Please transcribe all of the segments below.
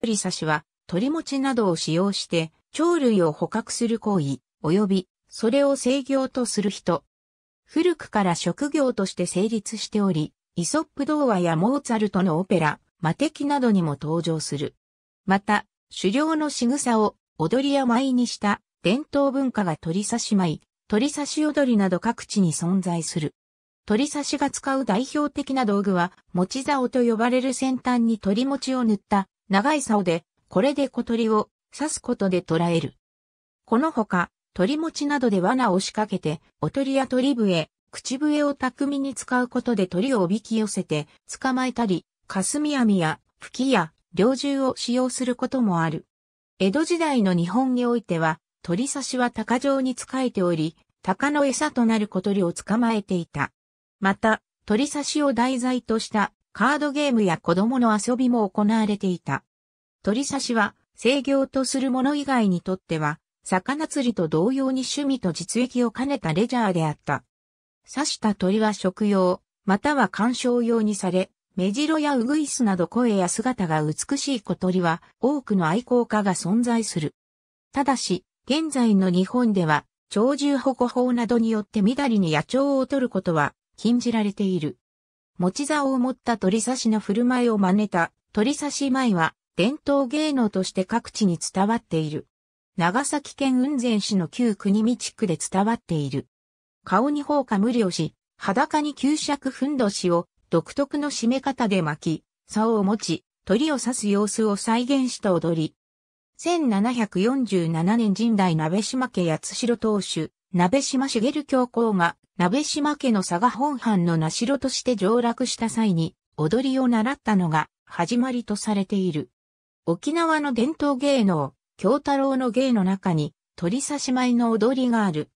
鳥刺しは、鳥持ちなどを使用して、鳥類を捕獲する行為、及び、それを制御とする人。古くから職業として成立しており、イソップ童話やモーツァルトのオペラ、魔敵などにも登場する。また、狩猟の仕草を踊りや舞にした伝統文化が鳥刺し舞、鳥刺し踊りなど各地に存在する。鳥刺しが使う代表的な道具は、持ち竿と呼ばれる先端に鳥餅を塗った長い竿で、これで小鳥を刺すことで捕らえる。このほか、鳥持ちなどで罠を仕掛けて、お鳥や鳥笛、口笛を巧みに使うことで鳥をおびき寄せて、捕まえたり、霞網や吹きや猟銃を使用することもある。江戸時代の日本においては、鳥刺しは鷹状に仕えており、鷹の餌となる小鳥を捕まえていた。また、鳥刺しを題材としたカードゲームや子供の遊びも行われていた。鳥刺しは、制業とする者以外にとっては、魚釣りと同様に趣味と実益を兼ねたレジャーであった。刺した鳥は食用、または観賞用にされ、メジロやウグイスなど声や姿が美しい小鳥は多くの愛好家が存在する。ただし、現在の日本では、鳥獣保護法などによってみだりに野鳥を取ることは禁じられている。持ち竿を持った鳥刺しの振る舞いを真似た鳥刺し舞は伝統芸能として各地に伝わっている。長崎県雲仙市の旧国見地区で伝わっている。顔に放火無料し、裸に旧尺ふんどしを独特の締め方で巻き、竿を持ち、鳥を刺す様子を再現した踊り。1747年神代鍋島家八代当主、鍋島茂教皇が鍋島家の佐賀本藩の名城として上洛した際に、踊りを習ったのが始まりとされている。沖縄の伝統芸能、京太郎の芸の中に、鳥刺し舞の踊りがある。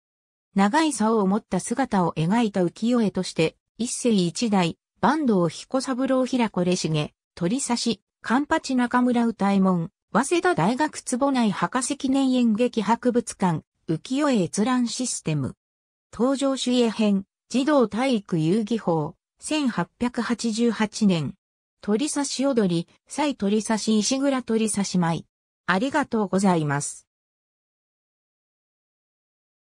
長い竿を持った姿を描いた浮世絵として、一世一代、坂東彦三郎平子れしげ、鳥刺し、カンパチ中村歌右衛門、早稲田大学坪内博士記念演劇博物館、浮世絵閲覧システム。登場主演編、児童体育遊戯法、1888年。鳥刺し踊り、再鳥刺し石倉鳥刺し舞。ありがとうございます。